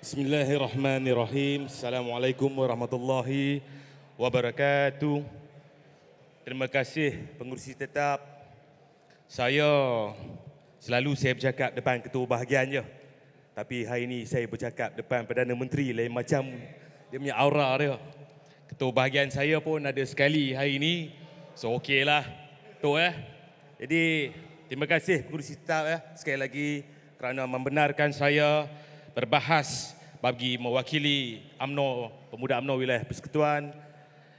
Bismillahirrahmanirrahim. Assalamualaikum warahmatullahi wabarakatuh. Terima kasih pengurusi tetap. Saya selalu saya bercakap depan ketua bahagian je. Tapi hari ini saya bercakap depan Perdana Menteri lain macam dia punya aura dia. Ketua bahagian saya pun ada sekali hari ini. So okeylah. tu eh. Jadi terima kasih pengurusi tetap ya sekali lagi kerana membenarkan saya berbahas bagi mewakili Amno Pemuda Amno Wilayah Persekutuan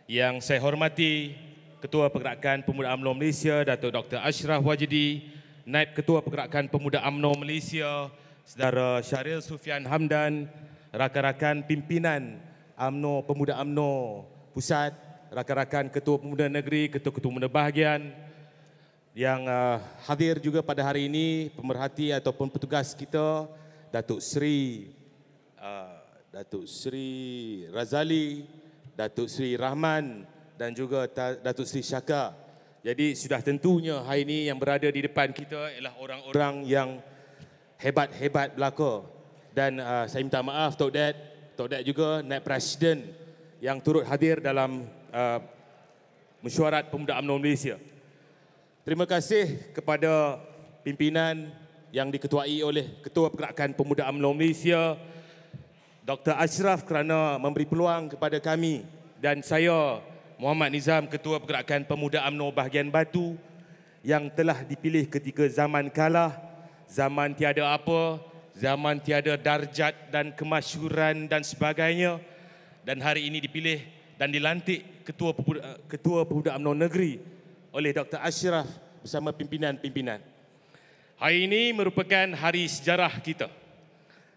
yang saya hormati Ketua Pergerakan Pemuda Amno Malaysia Datuk Dr. Ashraf Wajidi, Naib Ketua Pergerakan Pemuda Amno Malaysia Saudara Syaril Sufian Hamdan, rakan-rakan pimpinan Amno Pemuda Amno Pusat, rakan-rakan Ketua Pemuda Negeri, Ketua-Ketua Pemuda Bahagian yang uh, hadir juga pada hari ini, pemerhati ataupun petugas kita, Datuk Seri ah. ah, Datuk Sri Razali, Datuk Sri Rahman dan juga Datuk Sri Syaka. Jadi sudah tentunya hari ini yang berada di depan kita ialah orang-orang yang hebat-hebat belaka. Dan uh, saya minta maaf Tok Dad, Tok Dad juga Naib Presiden yang turut hadir dalam uh, mesyuarat Pemuda UMNO Malaysia. Terima kasih kepada pimpinan yang diketuai oleh Ketua Pergerakan Pemuda UMNO Malaysia Dr. Ashraf kerana memberi peluang kepada kami dan saya Muhammad Nizam Ketua Pergerakan Pemuda UMNO Bahagian Batu yang telah dipilih ketika zaman kalah, zaman tiada apa, zaman tiada darjat dan kemasyuran dan sebagainya dan hari ini dipilih dan dilantik Ketua Pemuda, Ketua Pemuda UMNO Negeri oleh Dr. Ashraf bersama pimpinan-pimpinan. Hari ini merupakan hari sejarah kita.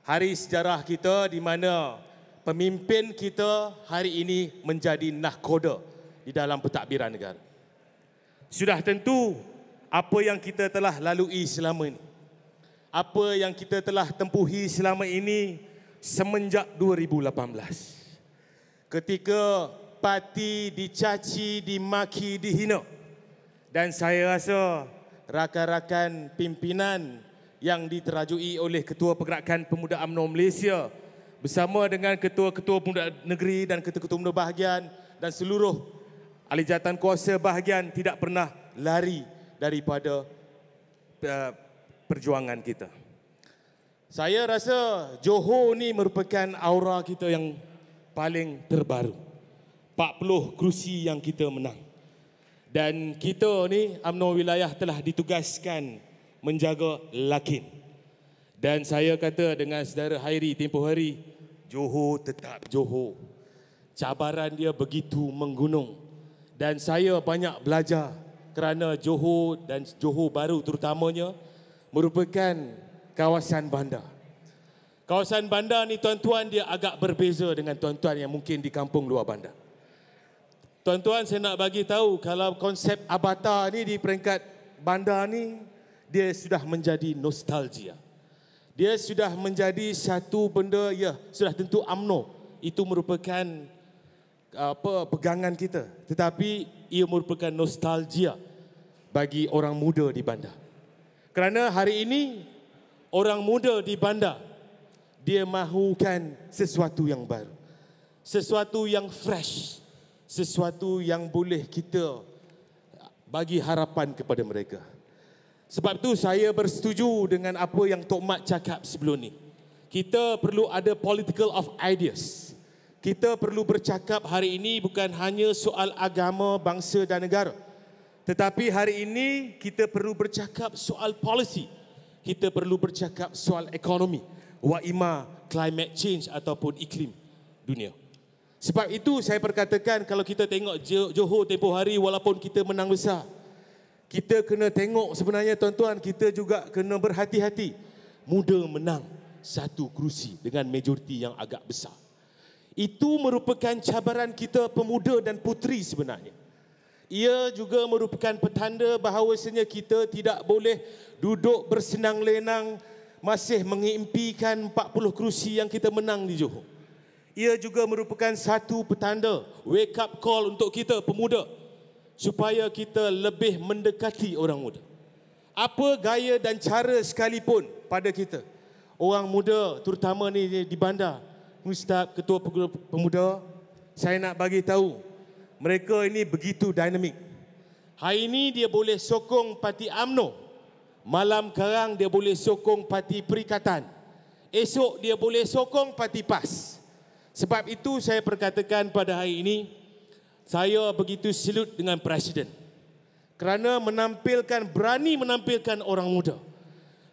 Hari sejarah kita di mana pemimpin kita hari ini menjadi nahkoda di dalam pentadbiran negara. Sudah tentu apa yang kita telah lalui selama ini. Apa yang kita telah tempuhi selama ini semenjak 2018. Ketika parti dicaci, dimaki, dihina. Dan saya rasa rakan-rakan pimpinan yang diterajui oleh Ketua Pergerakan Pemuda UMNO Malaysia bersama dengan Ketua-Ketua Pemuda Negeri dan Ketua-Ketua Pemuda Bahagian dan seluruh ahli jawatan kuasa bahagian tidak pernah lari daripada eh, perjuangan kita. Saya rasa Johor ni merupakan aura kita yang paling terbaru. 40 kerusi yang kita menang. Dan kita ni UMNO Wilayah telah ditugaskan menjaga Lakin. Dan saya kata dengan saudara Hairi tempoh hari, Johor tetap Johor. Cabaran dia begitu menggunung. Dan saya banyak belajar kerana Johor dan Johor Baru terutamanya merupakan kawasan bandar. Kawasan bandar ni tuan-tuan dia agak berbeza dengan tuan-tuan yang mungkin di kampung luar bandar. Tuan-tuan saya nak bagi tahu kalau konsep abata ni di peringkat bandar ni dia sudah menjadi nostalgia. Dia sudah menjadi satu benda ya sudah tentu amno itu merupakan apa pegangan kita tetapi ia merupakan nostalgia bagi orang muda di bandar. Kerana hari ini orang muda di bandar dia mahukan sesuatu yang baru. Sesuatu yang fresh sesuatu yang boleh kita bagi harapan kepada mereka. Sebab tu saya bersetuju dengan apa yang Tok Mat cakap sebelum ni. Kita perlu ada political of ideas. Kita perlu bercakap hari ini bukan hanya soal agama, bangsa dan negara. Tetapi hari ini kita perlu bercakap soal policy. Kita perlu bercakap soal ekonomi. Wa climate change ataupun iklim dunia. Sebab itu saya perkatakan kalau kita tengok Johor tempoh hari walaupun kita menang besar, kita kena tengok sebenarnya tuan-tuan, kita juga kena berhati-hati. Muda menang satu kerusi dengan majoriti yang agak besar. Itu merupakan cabaran kita pemuda dan putri sebenarnya. Ia juga merupakan petanda bahawasanya kita tidak boleh duduk bersenang-lenang masih mengimpikan 40 kerusi yang kita menang di Johor ia juga merupakan satu petanda wake up call untuk kita pemuda supaya kita lebih mendekati orang muda. Apa gaya dan cara sekalipun pada kita. Orang muda terutama ni di bandar, Ustaz Ketua Pemuda, saya nak bagi tahu mereka ini begitu dinamik. Hari ini dia boleh sokong parti AMNO. Malam karang dia boleh sokong parti Perikatan. Esok dia boleh sokong parti PAS. Sebab itu saya perkatakan pada hari ini saya begitu silut dengan presiden. Kerana menampilkan berani menampilkan orang muda.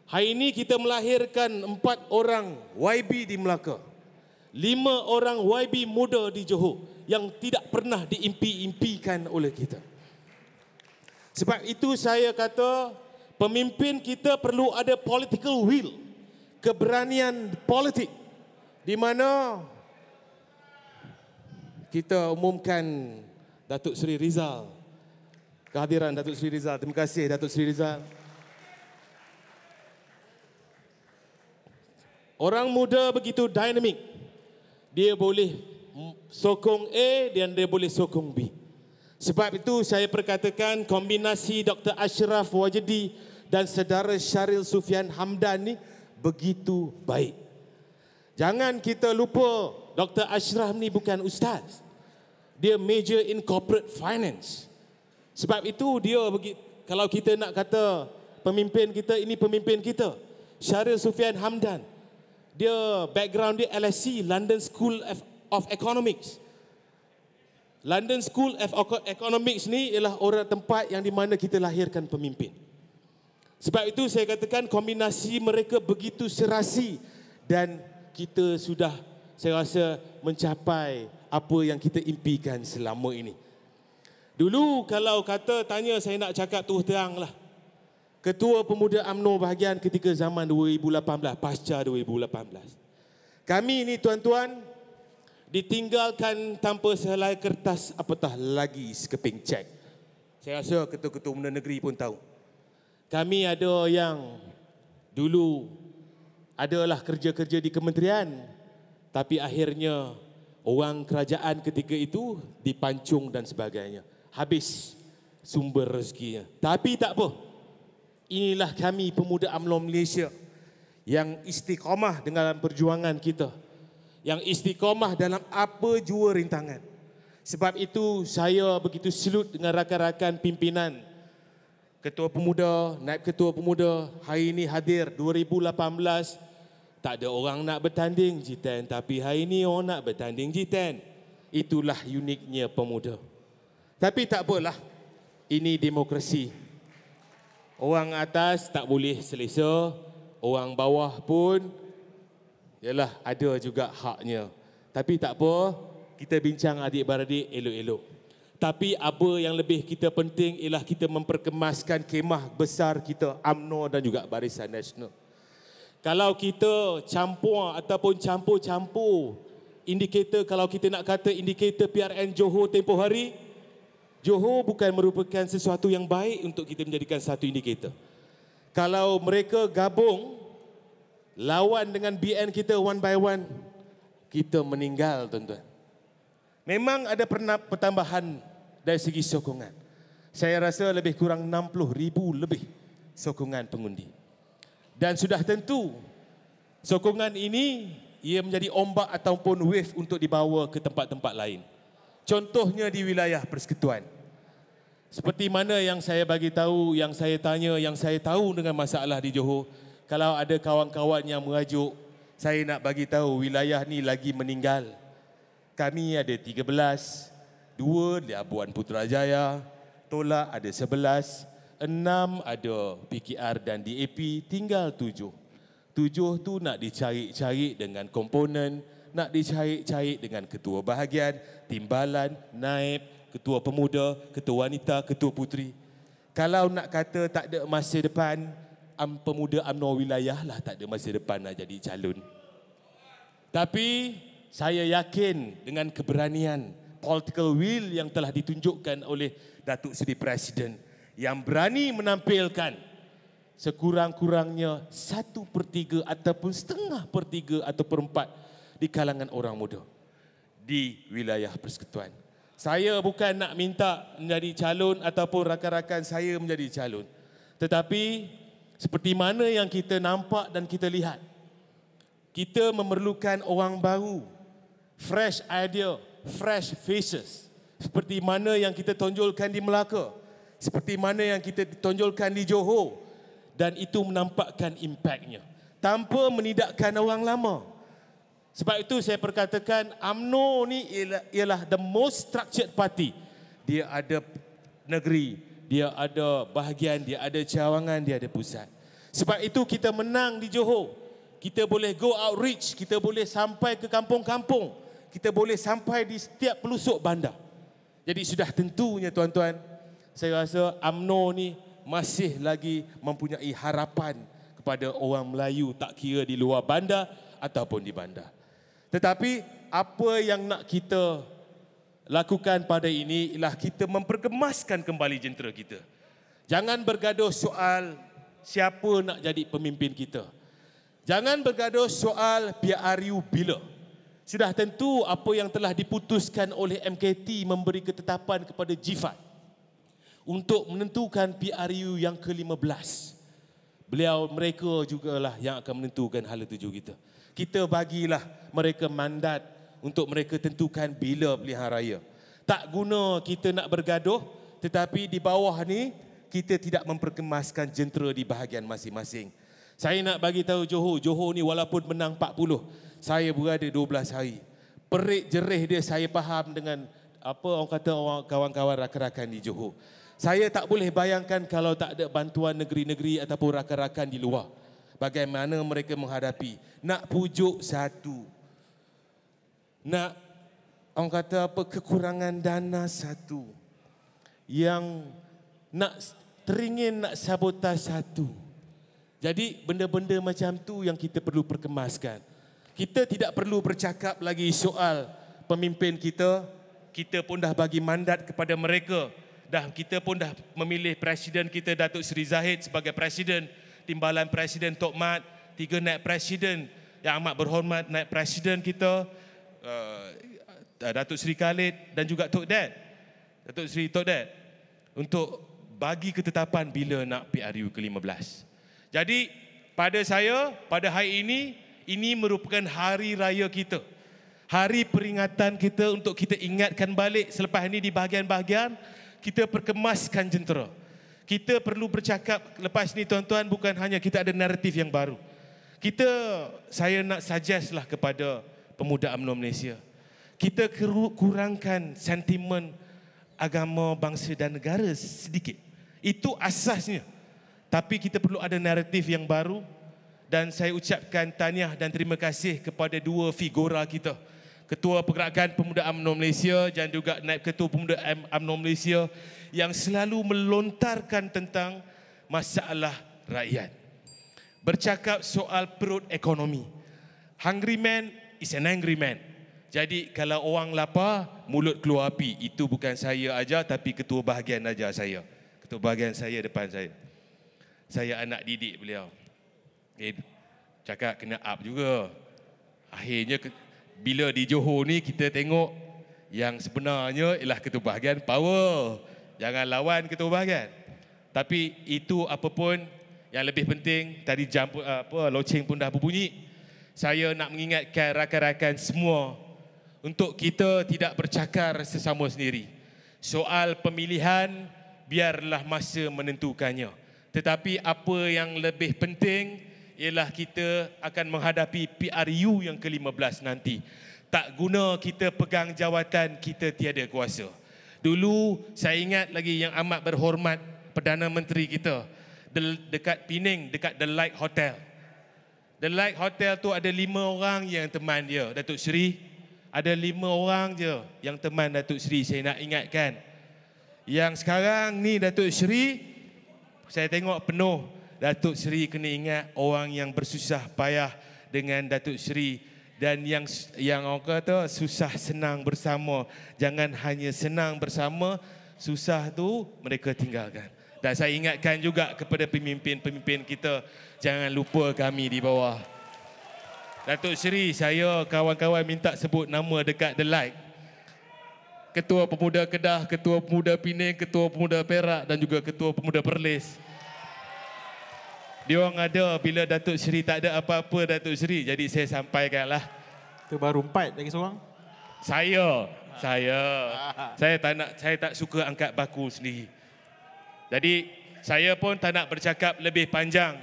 Hari ini kita melahirkan empat orang YB di Melaka. Lima orang YB muda di Johor yang tidak pernah diimpi-impikan oleh kita. Sebab itu saya kata pemimpin kita perlu ada political will, keberanian politik di mana kita umumkan Datuk Seri Rizal. Kehadiran Datuk Seri Rizal. Terima kasih Datuk Seri Rizal. Orang muda begitu dinamik. Dia boleh sokong A dan dia boleh sokong B. Sebab itu saya perkatakan kombinasi Dr. Ashraf Wajdi dan saudara Syaril Sufian Hamdan ni begitu baik. Jangan kita lupa Dr. Ashraf ni bukan ustaz. Dia major in corporate finance. Sebab itu dia bagi kalau kita nak kata pemimpin kita ini pemimpin kita. Syahril Sufian Hamdan. Dia background dia LSE London School of Economics. London School of Economics ni ialah orang tempat yang di mana kita lahirkan pemimpin. Sebab itu saya katakan kombinasi mereka begitu serasi dan kita sudah saya rasa mencapai apa yang kita impikan selama ini. Dulu kalau kata tanya saya nak cakap terus terang lah. Ketua Pemuda UMNO bahagian ketika zaman 2018, pasca 2018. Kami ini tuan-tuan ditinggalkan tanpa sehelai kertas apatah lagi sekeping cek. Saya rasa ketua-ketua Pemuda Negeri pun tahu. Kami ada yang dulu adalah kerja-kerja di kementerian tapi akhirnya orang kerajaan ketika itu dipancung dan sebagainya. Habis sumber rezekinya. Tapi tak apa. Inilah kami pemuda UMNO Malaysia yang istiqamah dalam perjuangan kita. Yang istiqamah dalam apa jua rintangan. Sebab itu saya begitu selut dengan rakan-rakan pimpinan Ketua Pemuda, Naib Ketua Pemuda hari ini hadir 2018 tak ada orang nak bertanding G10 tapi hari ini orang nak bertanding G10. Itulah uniknya pemuda. Tapi tak apalah. Ini demokrasi. Orang atas tak boleh selesa, orang bawah pun yalah ada juga haknya. Tapi tak apa, kita bincang adik-beradik elok-elok. Tapi apa yang lebih kita penting ialah kita memperkemaskan kemah besar kita AMNO dan juga Barisan Nasional. Kalau kita campur ataupun campur-campur indikator kalau kita nak kata indikator PRN Johor tempoh hari, Johor bukan merupakan sesuatu yang baik untuk kita menjadikan satu indikator. Kalau mereka gabung lawan dengan BN kita one by one, kita meninggal tuan-tuan. Memang ada pernah pertambahan dari segi sokongan. Saya rasa lebih kurang 60 ribu lebih sokongan pengundi. Dan sudah tentu sokongan ini ia menjadi ombak ataupun wave untuk dibawa ke tempat-tempat lain. Contohnya di wilayah persekutuan. Seperti mana yang saya bagi tahu, yang saya tanya, yang saya tahu dengan masalah di Johor, kalau ada kawan-kawan yang merajuk, saya nak bagi tahu wilayah ni lagi meninggal. Kami ada 13, 2 di Abuan Putrajaya, Tolak ada enam ada PKR dan DAP, tinggal tujuh. Tujuh tu nak dicari-cari dengan komponen, nak dicari-cari dengan ketua bahagian, timbalan, naib, ketua pemuda, ketua wanita, ketua putri Kalau nak kata tak ada masa depan, am pemuda UMNO wilayah lah tak ada masa depan nak jadi calon. Tapi saya yakin dengan keberanian, political will yang telah ditunjukkan oleh Datuk Seri Presiden, yang berani menampilkan sekurang-kurangnya satu per tiga ataupun setengah per tiga atau perempat di kalangan orang muda di wilayah persekutuan. Saya bukan nak minta menjadi calon ataupun rakan-rakan saya menjadi calon. Tetapi seperti mana yang kita nampak dan kita lihat, kita memerlukan orang baru, fresh idea, fresh faces. Seperti mana yang kita tonjolkan di Melaka, seperti mana yang kita tonjolkan di Johor dan itu menampakkan impaknya tanpa menidakkan orang lama. Sebab itu saya perkatakan AMNO ni ialah, ialah the most structured party. Dia ada negeri, dia ada bahagian, dia ada cawangan, dia ada pusat. Sebab itu kita menang di Johor. Kita boleh go outreach, kita boleh sampai ke kampung-kampung. Kita boleh sampai di setiap pelusuk bandar. Jadi sudah tentunya tuan-tuan, saya rasa UMNO ni masih lagi mempunyai harapan kepada orang Melayu tak kira di luar bandar ataupun di bandar. Tetapi apa yang nak kita lakukan pada ini ialah kita memperkemaskan kembali jentera kita. Jangan bergaduh soal siapa nak jadi pemimpin kita. Jangan bergaduh soal PRU bila. Sudah tentu apa yang telah diputuskan oleh MKT memberi ketetapan kepada g untuk menentukan PRU yang ke-15. Beliau mereka juga lah yang akan menentukan hala tuju kita. Kita bagilah mereka mandat untuk mereka tentukan bila pilihan raya. Tak guna kita nak bergaduh tetapi di bawah ni kita tidak memperkemaskan jentera di bahagian masing-masing. Saya nak bagi tahu Johor, Johor ni walaupun menang 40, saya berada 12 hari. Perik jerih dia saya faham dengan apa orang kata orang kawan-kawan rakan-rakan di Johor. Saya tak boleh bayangkan kalau tak ada bantuan negeri-negeri ataupun rakan-rakan di luar. Bagaimana mereka menghadapi. Nak pujuk satu. Nak orang kata apa kekurangan dana satu. Yang nak teringin nak sabotaj satu. Jadi benda-benda macam tu yang kita perlu perkemaskan. Kita tidak perlu bercakap lagi soal pemimpin kita kita pun dah bagi mandat kepada mereka dah kita pun dah memilih presiden kita Datuk Seri Zahid sebagai presiden timbalan presiden Tok Mat tiga naik presiden yang amat berhormat naik presiden kita uh, Datuk Seri Khalid dan juga Tok Dad Datuk Seri Tok Dad untuk bagi ketetapan bila nak PRU ke-15 jadi pada saya pada hari ini ini merupakan hari raya kita hari peringatan kita untuk kita ingatkan balik selepas ini di bahagian-bahagian kita perkemaskan jentera. Kita perlu bercakap lepas ni tuan-tuan bukan hanya kita ada naratif yang baru. Kita saya nak suggest lah kepada pemuda UMNO Malaysia. Kita kurangkan sentimen agama bangsa dan negara sedikit. Itu asasnya. Tapi kita perlu ada naratif yang baru dan saya ucapkan tahniah dan terima kasih kepada dua figura kita. Ketua Pergerakan Pemuda UMNO Malaysia dan juga Naib Ketua Pemuda UMNO Malaysia yang selalu melontarkan tentang masalah rakyat. Bercakap soal perut ekonomi. Hungry man is an angry man. Jadi kalau orang lapar, mulut keluar api. Itu bukan saya aja tapi ketua bahagian aja saya. Ketua bahagian saya depan saya. Saya anak didik beliau. Eh, cakap kena up juga. Akhirnya bila di Johor ni kita tengok yang sebenarnya ialah ketua bahagian power. Jangan lawan ketua bahagian. Tapi itu apapun yang lebih penting tadi jam apa loceng pun dah berbunyi. Saya nak mengingatkan rakan-rakan semua untuk kita tidak bercakar sesama sendiri. Soal pemilihan biarlah masa menentukannya. Tetapi apa yang lebih penting ialah kita akan menghadapi PRU yang ke-15 nanti. Tak guna kita pegang jawatan, kita tiada kuasa. Dulu saya ingat lagi yang amat berhormat Perdana Menteri kita de- dekat Pening, dekat The Light Hotel. The Light Hotel tu ada lima orang yang teman dia, Datuk Seri. Ada lima orang je yang teman Datuk Seri, saya nak ingatkan. Yang sekarang ni Datuk Seri, saya tengok penuh. Datuk Seri kena ingat orang yang bersusah payah dengan Datuk Seri dan yang yang orang kata susah senang bersama. Jangan hanya senang bersama, susah tu mereka tinggalkan. Dan saya ingatkan juga kepada pemimpin-pemimpin kita, jangan lupa kami di bawah. Datuk Seri, saya kawan-kawan minta sebut nama dekat The like, Ketua Pemuda Kedah, Ketua Pemuda Pinang, Ketua Pemuda Perak dan juga Ketua Pemuda Perlis. Dia orang ada bila Datuk Seri tak ada apa-apa Datuk Seri. Jadi saya sampaikanlah. Itu baru empat lagi seorang. Saya. Ah. Saya. Ha. Saya tak nak saya tak suka angkat baku sendiri. Jadi saya pun tak nak bercakap lebih panjang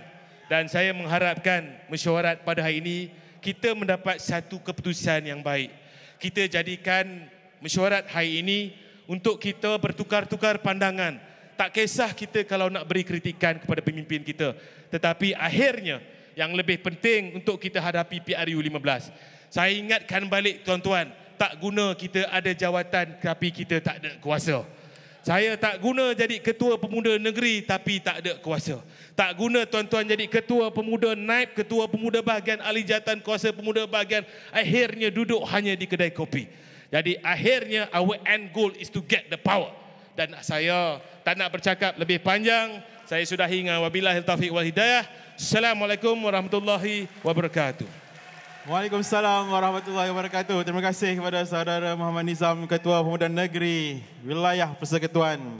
dan saya mengharapkan mesyuarat pada hari ini kita mendapat satu keputusan yang baik. Kita jadikan mesyuarat hari ini untuk kita bertukar-tukar pandangan tak kisah kita kalau nak beri kritikan kepada pemimpin kita. Tetapi akhirnya yang lebih penting untuk kita hadapi PRU 15. Saya ingatkan balik tuan-tuan, tak guna kita ada jawatan tapi kita tak ada kuasa. Saya tak guna jadi ketua pemuda negeri tapi tak ada kuasa. Tak guna tuan-tuan jadi ketua pemuda naib, ketua pemuda bahagian ahli jawatan kuasa pemuda bahagian akhirnya duduk hanya di kedai kopi. Jadi akhirnya our end goal is to get the power dan saya tak nak bercakap lebih panjang. Saya sudah hingga wabillahi taufiq wal hidayah. Assalamualaikum warahmatullahi wabarakatuh. Waalaikumsalam warahmatullahi wabarakatuh. Terima kasih kepada saudara Muhammad Nizam Ketua Pemuda Negeri Wilayah Persekutuan